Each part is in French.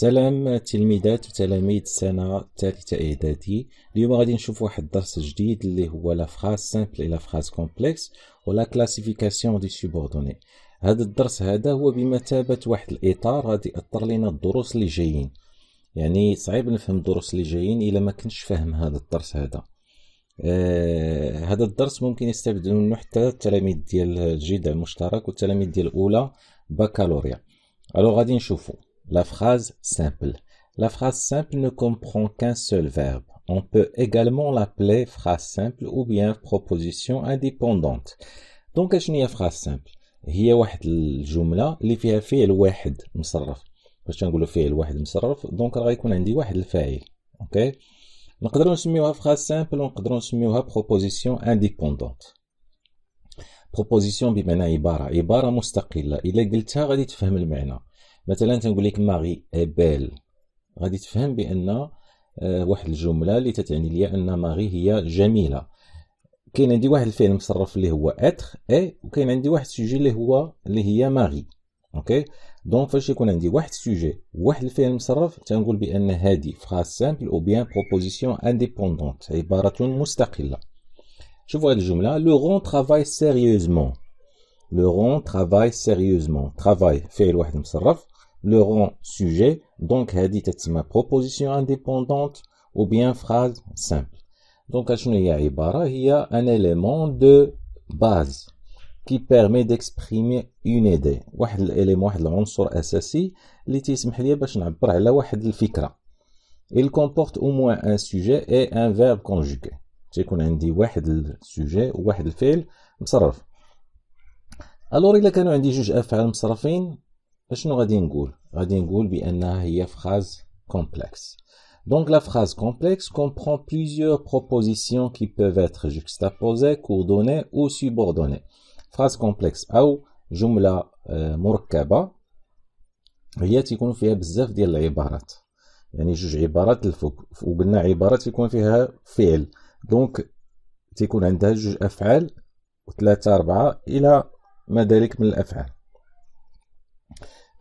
سلام تلميذات وتلاميذ السنة الثالثة إعدادي اليوم غادي نشوف واحد الدرس جديد اللي هو لا فراز سامبل لا فراز كومبلكس ولا كلاسيفيكاسيون دي سوبوردوني هذا الدرس هذا هو بمثابة واحد الإطار غادي يأثر لنا الدروس اللي جايين يعني صعيب نفهم الدروس اللي جايين إلا ما كنتش فاهم هذا الدرس هذا آه هذا الدرس ممكن يستفيد منه حتى التلاميذ ديال الجذع المشترك والتلاميذ ديال الأولى بكالوريا الو غادي نشوفو La phrase simple. La phrase simple ne comprend qu'un seul verbe. On peut également l'appeler phrase simple ou bien proposition indépendante. دونك شنو هي فراز سامبل هي واحد الجمله اللي فيها فعل واحد مصرف باش تنقولوا فعل واحد مصرف دونك راه غيكون عندي واحد الفاعل اوكي نقدروا نسميوها فراز سامبل ونقدروا نسميوها بروبوزيسيون انديبوندونت بروبوزيسيون بمعنى عباره عباره مستقله الا قلتها غادي تفهم المعنى مثلا تنقول لك ماري إيه بيل غادي تفهم بان آه، واحد الجمله اللي تتعني ليا ان ماري هي جميله كاين عندي واحد الفعل مصرف اللي هو اتر اي وكاين عندي واحد السوجي اللي هو اللي هي ماري اوكي دونك فاش يكون عندي واحد السوجي واحد الفعل مصرف تنقول بان هذه فراز سامبل او بيان بروبوزيسيون انديبوندونت عباره مستقله شوفوا هذه الجمله لو رون ترافاي سيريوزمون لو رون ترافاي سيريوزمون ترافاي فعل واحد مصرف le sujet, donc ça peut être une proposition indépendante ou bien phrase simple. Donc, qu'est-ce qu'il y a un élément de base qui permet d'exprimer une idée, un élément, de ressort essentiel qui s'applique à une fikra il comporte au moins un sujet et un verbe conjugué, c'est-à-dire qu'il y un sujet ou un verbe conjugué. Alors, si a un sujet inférieur à un sujet inférieur, فشنو غادي نقول غادي نقول بانها هي فراز كومبلكس Donc la phrase complexe comprend plusieurs propositions qui peuvent être juxtaposées, coordonnées ou subordonnées. Phrase complexe أو جملة مركبة هي تيكون فيها بزاف ديال العبارات يعني جوج عبارات الفوق وقلنا عبارات يكون فيها فعل دونك تيكون عندها جوج أفعال وثلاثة أربعة إلى ما ذلك من الأفعال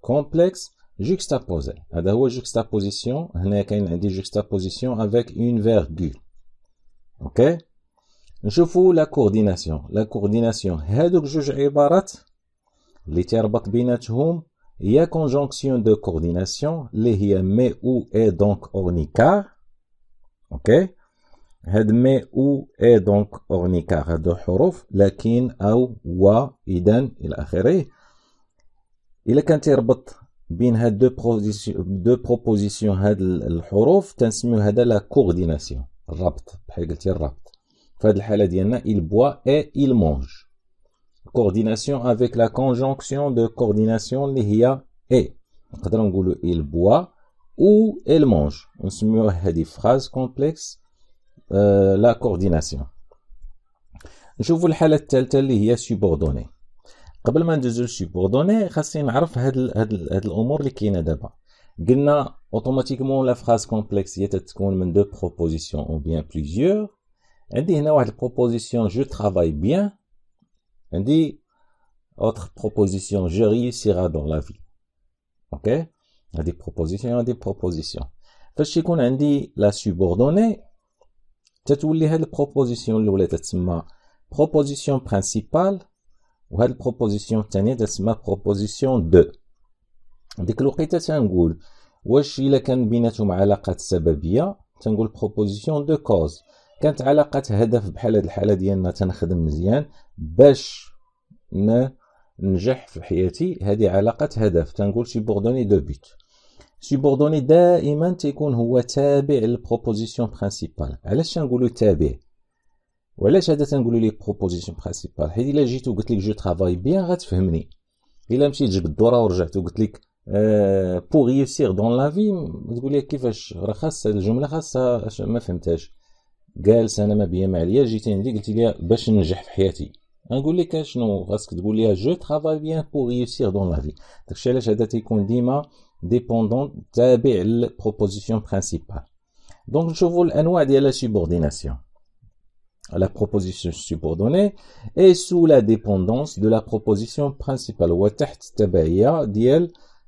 complexe juxtaposé. c'est juxtaposition, juxtaposition avec une virgule. Ok? Je vous la coordination. La coordination, il y a conjonction de coordination, les y mais où est donc ornicar, ok? Had mais ou, est donc ornicar? Had de la lakin ou wa idan il il كان تيربط بين هاد دو بروبوزيسيون دو بروبوزيسيون هاد الحروف تنسميو il boit et il mange coordination avec la conjonction de coordination اللي هي et نقدروا il boit ou il mange نسميوها هادي phrase complexe la coordination نشوفوا الحاله الثالثه اللي هي subordonnée قبل ما ندوزو لشي بوردوني خاصني نعرف هاد ال هاد, ال هاد الامور اللي كاينه دابا قلنا اوتوماتيكمون لا فراز كومبلكس هي تتكون من دو بروبوزيسيون او بيان بليزيور عندي هنا واحد البروبوزيسيون جو ترافاي بيان عندي اوتر بروبوزيسيون جو ريوسيرا دون لا في اوكي هادي بروبوزيسيون هادي بروبوزيسيون فاش يكون عندي لا سوبوردوني تتولي هاد البروبوزيسيون الاولى تتسمى بروبوزيسيون برينسيبال البروبوزيسيون الثانيه تسمى بروبوزيسيون دو ديك الوقيته تنقول واش الا كان بيناتهم علاقه سببيه تنقول بروبوزيسيون دو كوز كانت علاقه هدف بحال هاد الحاله ديالنا تنخدم مزيان باش نجح في حياتي هذه علاقه هدف تنقول سيبوردوني دو بيت سيبوردوني دائما تيكون هو تابع للبروبوزيسيون برينسيبال علاش تنقولو تابع وعلاش هذا تنقولوا ليه بروبوزيسيون برينسيبال حيت الا جيت وقلت لك جو ترافاي بيان غتفهمني الا مشيت جبت الدوره ورجعت وقلت لك بور ريوسير دون لا في تقول لي كيفاش راه خاصها الجمله خاصها ما فهمتهاش جالس انا ما بيا ما عليا جيتي عندي قلت لي باش ننجح في حياتي نقول لك شنو خاصك تقول لي جو ترافاي بيان بور ريوسير دون لا في داكشي علاش هذا تيكون ديما ديبوندون تابع للبروبوزيسيون برينسيبال دونك نشوفوا الانواع ديال لا سوبورديناسيون la proposition subordonnée est sous la dépendance de la proposition principale. Ou تحت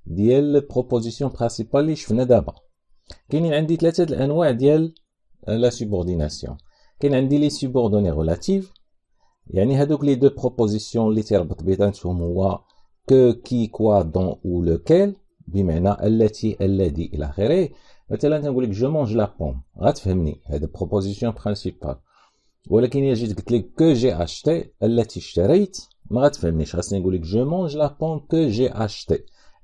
ديال proposition principale اللي شفنا دابا. عندي la subordination. كاين عندي les subordonnées relatives. يعني هادوك les deux propositions sont تربط moi que, qui, quoi, dont » ou lequel. بمعنى التي الذي إلى مثلا تنقول لك je mange la pomme. غتفهمني هاد proposition principale. ولكن يجي قلت لك كو جي اشتي التي اشتريت ما غتفهمنيش خاصني نقول لك جو مونج لا بوم كو جي اشتي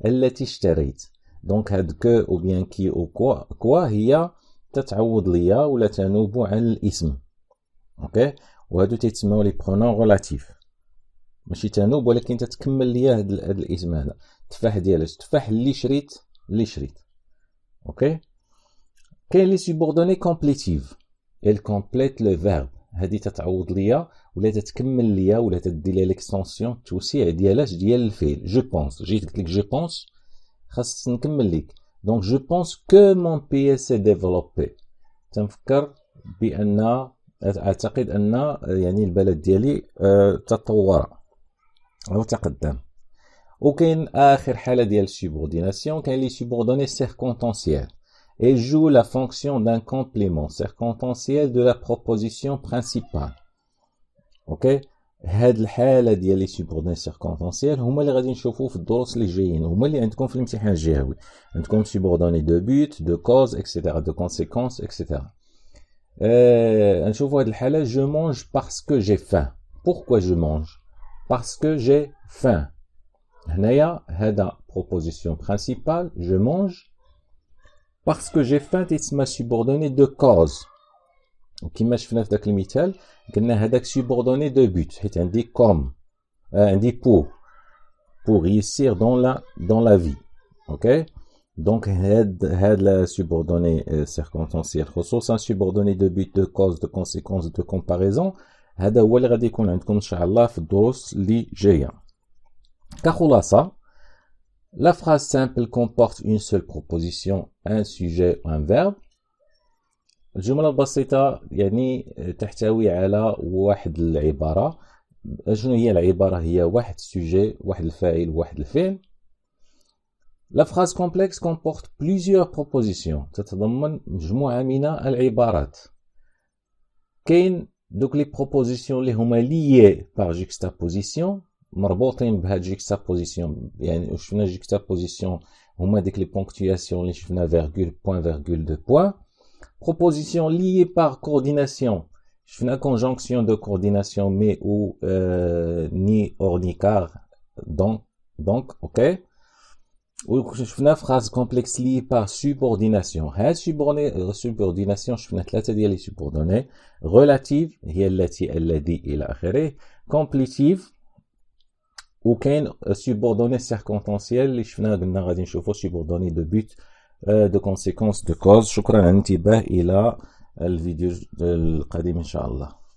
التي اشتريت دونك هاد كو او بيان كي او كوا كوا هي تتعوض ليا ولا تنوب عن الاسم اوكي وهادو تيتسموا لي برونون غولاتيف ماشي تنوب ولكن تتكمل ليا هاد, الاسم هذا التفاح ديال التفاح اللي شريت اللي شريت اوكي كاين لي سوبوردوني كومبليتيف ال كومبليت لو فيرب هذه تتعوض ليا ولا تتكمل ليا ولا تدي ليا ليكستونسيون التوسيع ديالاش ديال الفيل جو بونس جيت قلت لك جو بونس خاص نكمل ليك دونك جو بونس كو مون بي اس ديفلوبي تنفكر بان اعتقد ان يعني البلد ديالي آه، تطور او تقدم وكاين اخر حاله ديال السوبورديناسيون كاين لي سوبوردوني سيركونتونسيال Et joue la fonction d'un complément circonstanciel de la proposition principale. Ok? edelhelle a dit les subordonnés circonfoncentiels ou moi les réductions de dos légénes ou moi les contrôles de l'ingérence. un com subordonné de but, de cause, etc., de conséquence, etc. et en soi, edelhelle, je mange parce que j'ai faim. pourquoi je mange? parce que j'ai faim. n'ayant hélas proposition principale, je mange parce que j'ai fait un ma subordonné de cause. Donc, qui m'a fait un limitel, qu'on a un subordonné de but. C'est un dit comme, euh, un dit pour, pour réussir dans la, dans la vie. Ok? Donc, head, la subordonnée euh, circonstancielle. Ressource, un hein, subordonné de but, de cause, de conséquence, de comparaison. a ou elle radicule, un comme, inch'Allah, f'drosse, li, géant. Kahoula, ça. La phrase simple comporte une seule proposition, un sujet ou un verbe. الجملة البسيطة يعني تحتوي على واحد العبارة شنو هي العبارة هي واحد سوجي واحد الفاعل واحد الفعل La phrase complexe comporte plusieurs propositions تتضمن مجموعة من العبارات كاين دوك لي بروبوزيسيون اللي هما ليي بار جوكستابوزيسيون M'rebote, une bah, j'yxtaposition. je une j'yxtaposition, dès les ponctuations, les, je fais une virgule, point, virgule, deux points. Proposition liée par coordination. Je fais une conjonction de coordination, mais, ou, euh, ni, or, ni, car. Donc, donc, ok. Ou, je fais une phrase complexe liée par subordination. Euh, subordination, je fais une Relative, il elle l'a dit, et la وكاين سوبوردوني سيركونتونسيال اللي شفناه قلنا غادي نشوفو سوبوردوني دو بوت آه، دو كونسيكونس دو كوز شكرا على الانتباه الى الفيديو القادم ان شاء الله